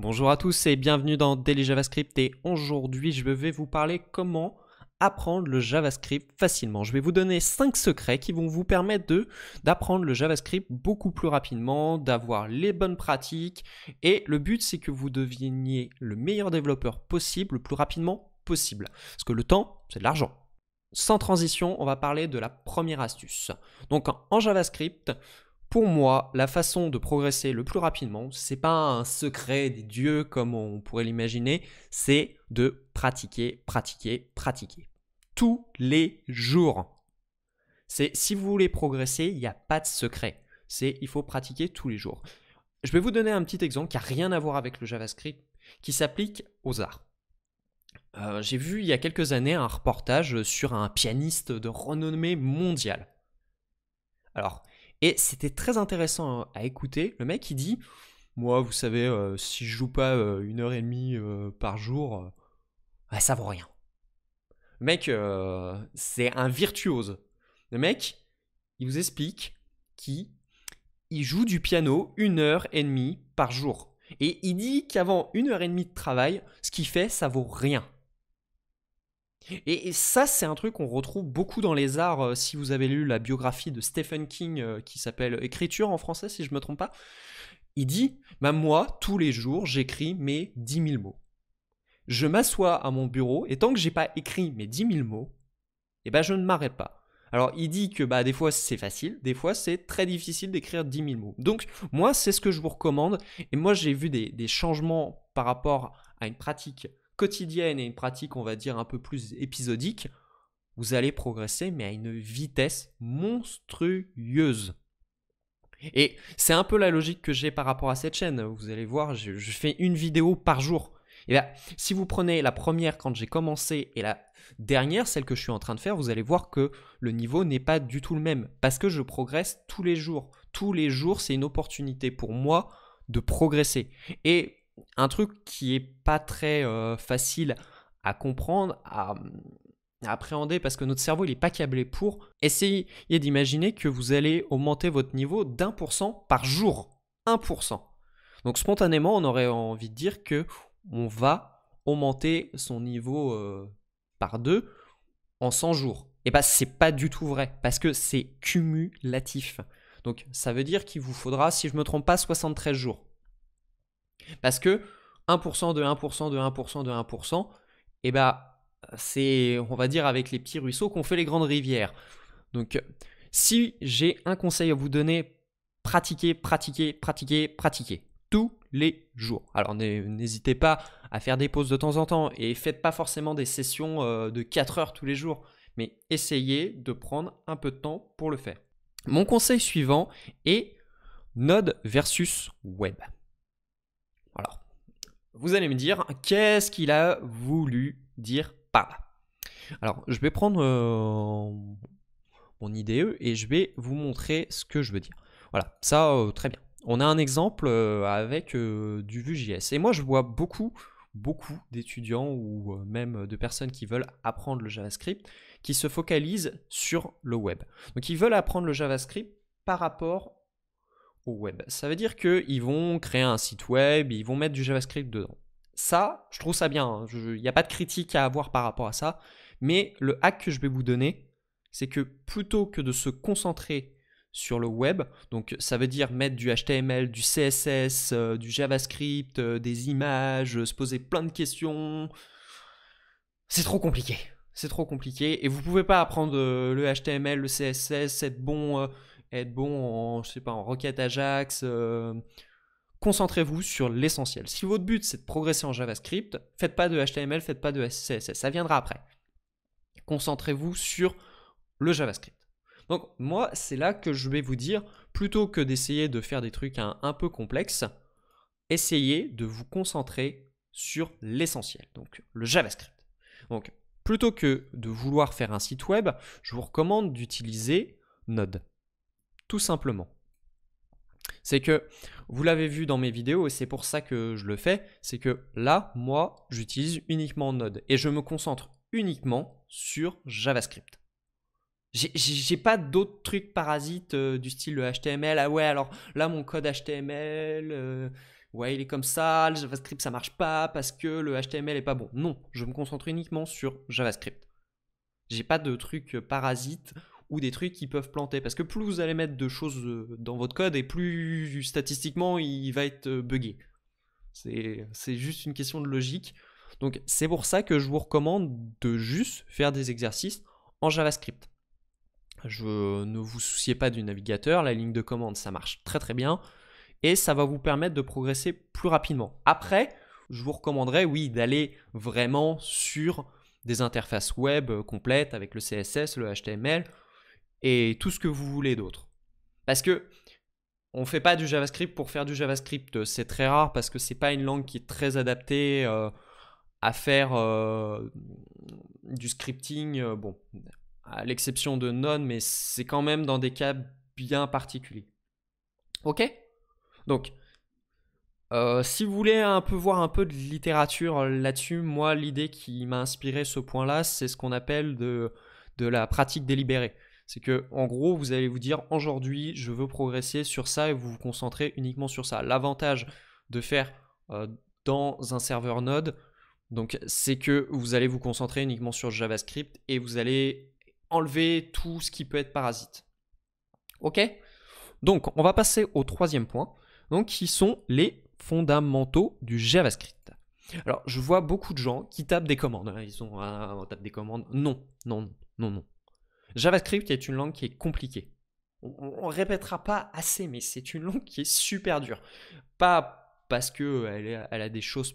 Bonjour à tous et bienvenue dans Daily JavaScript et aujourd'hui je vais vous parler comment apprendre le JavaScript facilement. Je vais vous donner 5 secrets qui vont vous permettre de d'apprendre le JavaScript beaucoup plus rapidement, d'avoir les bonnes pratiques et le but c'est que vous deveniez le meilleur développeur possible le plus rapidement possible parce que le temps, c'est de l'argent. Sans transition, on va parler de la première astuce. Donc en JavaScript, pour moi, la façon de progresser le plus rapidement, c'est pas un secret des dieux comme on pourrait l'imaginer, c'est de pratiquer, pratiquer, pratiquer. Tous les jours. C'est si vous voulez progresser, il n'y a pas de secret. C'est il faut pratiquer tous les jours. Je vais vous donner un petit exemple qui n'a rien à voir avec le JavaScript, qui s'applique aux arts. Euh, j'ai vu il y a quelques années un reportage sur un pianiste de renommée mondiale. Alors, et c'était très intéressant hein, à écouter. Le mec, il dit Moi, vous savez, euh, si je joue pas euh, une heure et demie euh, par jour, bah, ça vaut rien. Le mec, c'est un virtuose. Le mec, il vous explique qui il joue du piano une heure et demie par jour. Et il dit qu'avant une heure et demie de travail, ce qu'il fait, ça vaut rien. Et, ça, c'est un truc qu'on retrouve beaucoup dans les arts. Euh, si vous avez lu la biographie de Stephen King euh, qui s'appelle Écriture en français, si je ne me trompe pas, il dit bah, Moi, tous les jours, j'écris mes 10 000 mots. Je m'assois à mon bureau et tant que j'ai pas écrit mes 10 000 mots, eh ben, je ne m'arrête pas. Alors, il dit que bah, des fois c'est facile, des fois c'est très difficile d'écrire 10 000 mots. Donc, moi, c'est ce que je vous recommande. Et moi, j'ai vu des, changements par rapport à une pratique quotidienne et une pratique, on va dire, un peu plus épisodique, vous allez progresser, mais à une vitesse monstrueuse. Et c'est un peu la logique que j'ai par rapport à cette chaîne. Vous allez voir, je, fais une vidéo par jour. Et eh bien, si vous prenez la première quand j'ai commencé et la dernière, celle que je suis en train de faire, vous allez voir que le niveau n'est pas du tout le même. Parce que je progresse tous les jours. Tous les jours, c'est une opportunité pour moi de progresser. Et un truc qui est pas très euh, facile à comprendre, à, appréhender, parce que notre cerveau il est pas câblé pour. Essayez d'imaginer que vous allez augmenter votre niveau d'un pour cent par jour. 1%. Donc spontanément, on aurait envie de dire que on va augmenter son niveau euh, par 2 en 100 jours. Et ce bah, c'est pas du tout vrai parce que c'est cumulatif. Donc ça veut dire qu'il vous faudra, si je me trompe pas, 73 jours parce que 1% de 1% de 1% de 1%, et eh ben, c'est, on va dire, avec les petits ruisseaux qu'on fait les grandes rivières. Donc, si j'ai un conseil à vous donner, pratiquez, pratiquez, pratiquez, pratiquez. Tous les jours. Alors, n'hésitez pas à faire des pauses de temps en temps et faites pas forcément des sessions euh, de 4 heures tous les jours, mais essayez de prendre un peu de temps pour le faire. Mon conseil suivant est Node versus Web vous allez me dire qu'est-ce qu'il a voulu dire par là. Alors, je vais prendre euh, mon IDE euh, et je vais vous montrer ce que je veux dire. Voilà, ça, euh, très bien. On a un exemple avec du Vue.js. Et moi, je vois beaucoup, beaucoup d'étudiants ou même de personnes qui veulent apprendre le JavaScript qui se focalisent sur le web. Donc, ils veulent apprendre le JavaScript par rapport web. Ça veut dire qu'ils vont créer un site web, ils vont mettre du JavaScript dedans. Ça, je trouve ça bien. Hein. Il n'y a pas de critique à avoir par rapport à ça. Mais le hack que je vais vous donner, c'est que plutôt que de se concentrer sur le web, donc ça veut dire mettre du HTML, du CSS, euh, du JavaScript, euh, des images, euh, se poser plein de questions, c'est trop compliqué. C'est trop compliqué et vous pouvez pas apprendre le HTML, le CSS, être bon être bon en, je sais pas, en requête Ajax. Euh, concentrez-vous sur l'essentiel. Si votre but c'est de progresser en JavaScript, faites pas de HTML, faites pas de CSS, ça viendra après. Concentrez-vous sur le JavaScript. Donc moi, c'est là que je vais vous dire, plutôt que d'essayer de faire des trucs un, un, peu complexes, essayez de vous concentrer sur l'essentiel, donc le JavaScript. Donc plutôt que de vouloir faire un site web, je vous recommande d'utiliser Node. Tout simplement. C'est que, vous l'avez vu dans mes vidéos, et c'est pour ça que je le fais, c'est que là, moi, j'utilise uniquement Node, et je me concentre uniquement sur JavaScript. J'ai pas d'autres trucs parasites euh, du style le HTML. Ah ouais, alors là, mon code HTML, euh, ouais, il est comme ça, le JavaScript ça marche pas parce que le HTML est pas bon. Non, je me concentre uniquement sur JavaScript. J'ai pas de trucs parasites ou des trucs qui peuvent planter. Parce que plus vous allez mettre de choses euh, dans votre code, et plus statistiquement il va être euh, buggé. C'est juste une question de logique. Donc c'est pour ça que je vous recommande de juste faire des exercices en JavaScript. Je ne vous souciez pas du navigateur, la ligne de commande ça marche très très bien et ça va vous permettre de progresser plus rapidement. Après, je vous recommanderais oui d'aller vraiment sur des interfaces web euh, complètes avec le CSS, le HTML et tout ce que vous voulez d'autre. Parce que on fait pas du JavaScript pour faire du JavaScript, c'est très rare parce que c'est pas une langue qui est très adaptée euh, à faire euh, du scripting. Euh, bon, à l'exception de None, mais c'est quand même dans des cas bien particuliers. Ok Donc, si vous voulez un peu voir un peu de littérature là-dessus, moi l'idée qui m'a inspiré ce point-là, c'est ce qu'on appelle de, la pratique délibérée. C'est que, en gros, vous allez vous dire aujourd'hui, je veux progresser sur ça et vous vous concentrez uniquement sur ça. L'avantage de faire euh, dans un serveur Node, donc, c'est que vous allez vous concentrer uniquement sur JavaScript et vous allez enlever tout ce qui peut être parasite. Ok Donc, on va passer au troisième point, donc qui sont les fondamentaux du JavaScript. Alors, je vois beaucoup de gens qui tapent des commandes. Hein. Ils ont, ah, on tape des commandes. non, non, non, non. JavaScript est une langue qui est compliquée. On ne répétera pas assez, mais c'est une langue qui est super dure. Pas parce qu'elle elle a des choses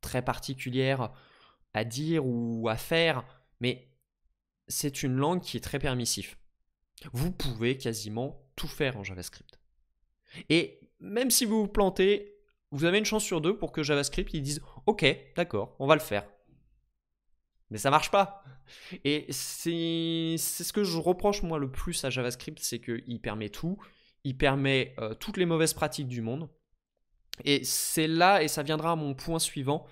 très particulières à dire ou à faire, mais c'est une langue qui est très permissive. Vous pouvez quasiment tout faire en JavaScript. Et même si vous vous plantez, vous avez une chance sur deux pour que JavaScript dise « OK, d'accord, on va le faire mais ça marche pas. Et c'est ce que je reproche moi le plus à JavaScript, c'est qu'il permet tout, il permet euh, toutes les mauvaises pratiques du monde. Et c'est là, et ça viendra à mon point suivant,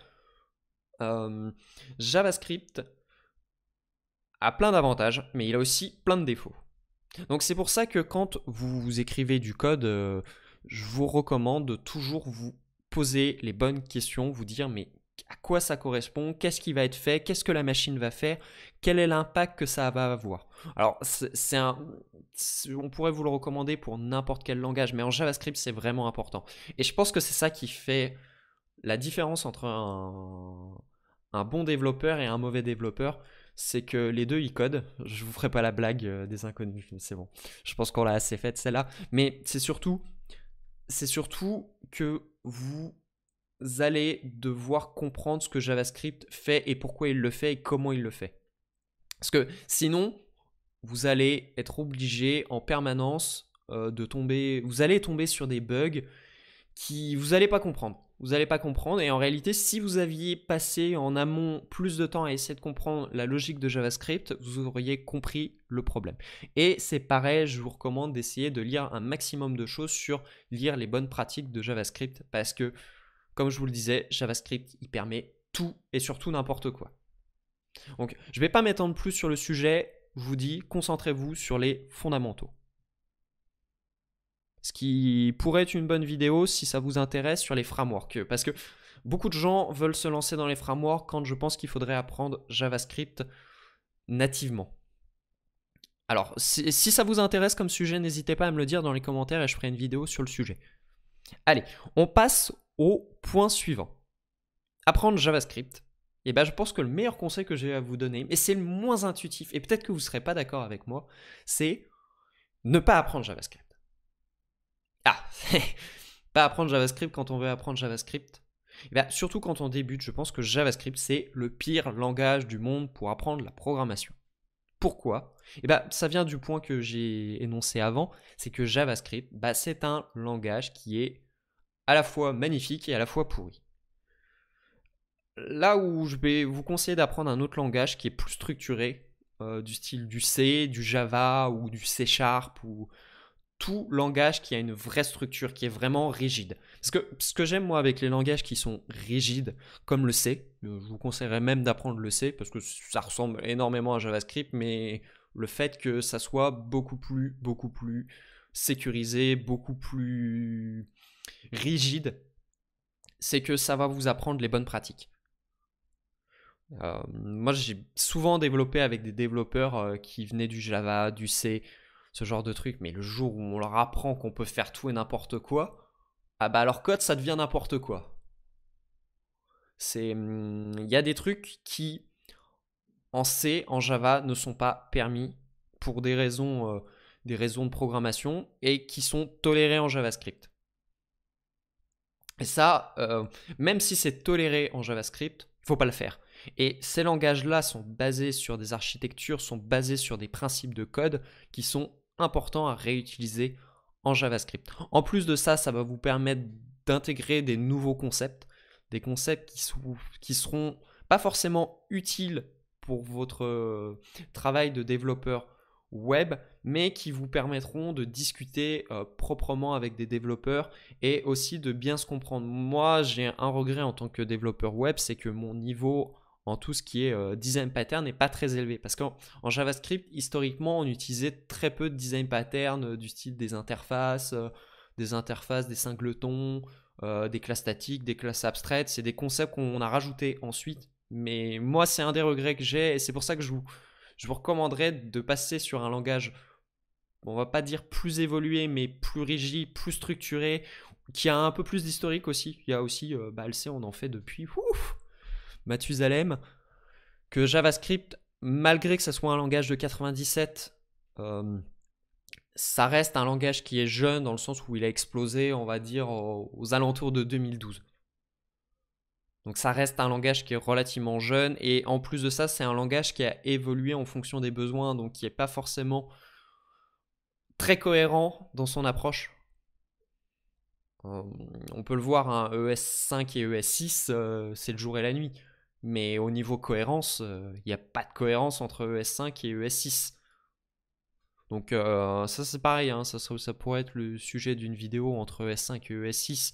euh, JavaScript a plein d'avantages, mais il a aussi plein de défauts. Donc c'est pour ça que quand vous, écrivez du code, euh, je vous recommande de toujours vous poser les bonnes questions, vous dire mais à quoi ça correspond, qu'est-ce qui va être fait, qu'est-ce que la machine va faire, quel est l'impact que ça va avoir. Alors, c'est un, on pourrait vous le recommander pour n'importe quel langage, mais en JavaScript, c'est vraiment important. Et je pense que c'est ça qui fait la différence entre un, bon développeur et un mauvais développeur c'est que les deux ils codent. Je vous ferai pas la blague euh, des inconnus, c'est bon. Je pense qu'on l'a assez faite celle-là. Mais c'est surtout, c'est surtout que vous allez devoir comprendre ce que JavaScript fait et pourquoi il le fait et comment il le fait. Parce que sinon, vous allez être obligé en permanence euh, de tomber, vous allez tomber sur des bugs qui vous n'allez pas comprendre. Vous n'allez pas comprendre et en réalité, si vous aviez passé en amont plus de temps à essayer de comprendre la logique de JavaScript, vous auriez compris le problème. Et c'est pareil, je vous recommande d'essayer de lire un maximum de choses sur lire les bonnes pratiques de JavaScript parce que comme je vous le disais, JavaScript, il permet tout et surtout n'importe quoi. Donc, je ne vais pas m'étendre plus sur le sujet. Je vous dis, concentrez-vous sur les fondamentaux. Ce qui pourrait être une bonne vidéo si ça vous intéresse sur les frameworks. Parce que beaucoup de gens veulent se lancer dans les frameworks quand je pense qu'il faudrait apprendre JavaScript nativement. Alors, si, ça vous intéresse comme sujet, n'hésitez pas à me le dire dans les commentaires et je ferai une vidéo sur le sujet. Allez, on passe au point suivant. Apprendre JavaScript, et eh ben, je pense que le meilleur conseil que j'ai à vous donner, mais c'est le moins intuitif, et peut-être que vous ne serez pas d'accord avec moi, c'est ne pas apprendre JavaScript. Ah, pas apprendre JavaScript quand on veut apprendre JavaScript. Eh ben, surtout quand on débute, je pense que JavaScript, c'est le pire langage du monde pour apprendre la programmation. Pourquoi et eh ben Ça vient du point que j'ai énoncé avant, c'est que JavaScript, bah, c'est un langage qui est à la fois magnifique et à la fois pourri. Là où je vais vous conseiller d'apprendre un autre langage qui est plus structuré, euh, du style du C, du Java ou du C Sharp ou tout langage qui a une vraie structure, qui est vraiment rigide. Parce que ce que j'aime moi avec les langages qui sont rigides, comme le C, euh, je vous conseillerais même d'apprendre le C parce que ça ressemble énormément à JavaScript, mais le fait que ça soit beaucoup plus, beaucoup plus sécurisé, beaucoup plus rigide, c'est que ça va vous apprendre les bonnes pratiques. Euh, moi, j'ai souvent développé avec des développeurs euh, qui venaient du Java, du C, ce genre de truc, mais le jour où on leur apprend qu'on peut faire tout et n'importe quoi, ah bah leur code, ça devient n'importe quoi. C'est, hmm, il y a des trucs qui, en C, en Java, ne sont pas permis pour des raisons, euh, des raisons de programmation et qui sont tolérés en JavaScript. Et ça, euh, même si c'est toléré en JavaScript, il faut pas le faire. Et ces langages-là sont basés sur des architectures, sont basés sur des principes de code qui sont importants à réutiliser en JavaScript. En plus de ça, ça va vous permettre d'intégrer des nouveaux concepts, des concepts qui, ne qui seront pas forcément utiles pour votre euh, travail de développeur web, mais qui vous permettront de discuter euh, proprement avec des développeurs et aussi de bien se comprendre. Moi, j'ai un regret en tant que développeur web, c'est que mon niveau en tout ce qui est euh, design pattern n'est pas très élevé. Parce qu'en JavaScript, historiquement, on utilisait très peu de design pattern euh, du style des interfaces, des interfaces, des singletons, des classes statiques, des classes abstraites. C'est des concepts qu'on a rajoutés ensuite. Mais moi, c'est un des regrets que j'ai et c'est pour ça que je vous, je vous recommanderais de passer sur un langage, on va pas dire plus évolué, mais plus rigide, plus structuré, qui a un peu plus d'historique aussi. Il y a aussi, elle euh, bah, on en fait depuis, ouf, Mathusalem, que JavaScript, malgré que ce soit un langage de 97, euh, ça reste un langage qui est jeune dans le sens où il a explosé, on va dire, aux alentours de 2012. Donc ça reste un langage qui est relativement jeune et en plus de ça, c'est un langage qui a évolué en fonction des besoins, donc qui n'est pas forcément très cohérent dans son approche. Euh, on peut le voir, ES5 hein, e et ES6, euh, c'est le jour et la nuit. Mais au niveau cohérence, euh, il n'y a pas de cohérence entre ES5 et ES6. Donc ça c'est pareil, hein, ça, ça, pourrait être le sujet d'une vidéo entre ES5 et ES6.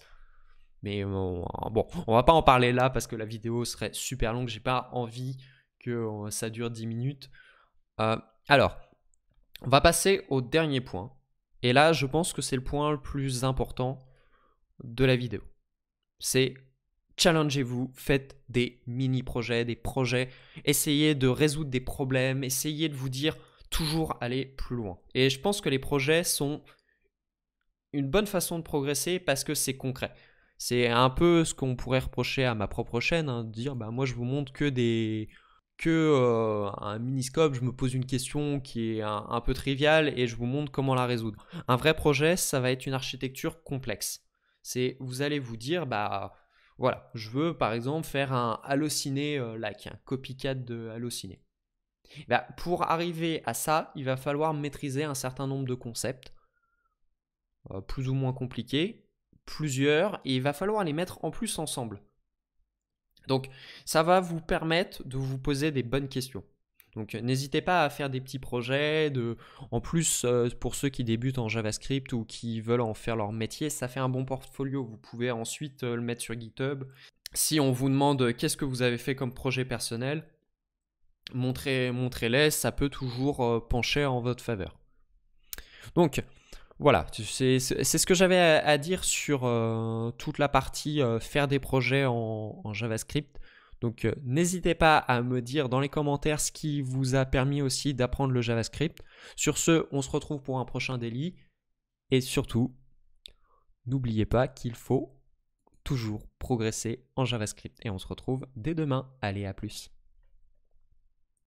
Mais bon, euh, bon, on va pas en parler là parce que la vidéo serait super longue. J'ai pas envie que euh, ça dure 10 minutes. Euh, alors, on va passer au dernier point. Et là, je pense que c'est le point le plus important de la vidéo. C'est challengez-vous, faites des mini-projets, des projets, essayez de résoudre des problèmes, essayez de vous dire toujours aller plus loin. Et je pense que les projets sont une bonne façon de progresser parce que c'est concret. C'est un peu ce qu'on pourrait reprocher à ma propre chaîne, hein, de dire bah moi je vous montre que des que euh, un miniscope, je me pose une question qui est un, peu triviale et je vous montre comment la résoudre. Un vrai projet, ça va être une architecture complexe. C'est vous allez vous dire bah voilà, je veux par exemple faire un halluciné euh, like, un copycat de halluciné. Bah, pour arriver à ça, il va falloir maîtriser un certain nombre de concepts, euh, plus ou moins compliqués, plusieurs, et il va falloir les mettre en plus ensemble. Donc ça va vous permettre de vous poser des bonnes questions. Donc n'hésitez pas à faire des petits projets. De... En plus, euh, pour ceux qui débutent en JavaScript ou qui veulent en faire leur métier, ça fait un bon portfolio. Vous pouvez ensuite euh, le mettre sur GitHub. Si on vous demande euh, qu'est-ce que vous avez fait comme projet personnel, montrez-les, ça peut toujours pencher en votre faveur. Donc, voilà, c'est ce que j'avais à, dire sur euh, toute la partie euh, faire des projets en, JavaScript. Donc euh, n'hésitez pas à me dire dans les commentaires ce qui vous a permis aussi d'apprendre le JavaScript. Sur ce, on se retrouve pour un prochain délit. Et surtout, n'oubliez pas qu'il faut toujours progresser en JavaScript. Et on se retrouve dès demain. Allez, à plus.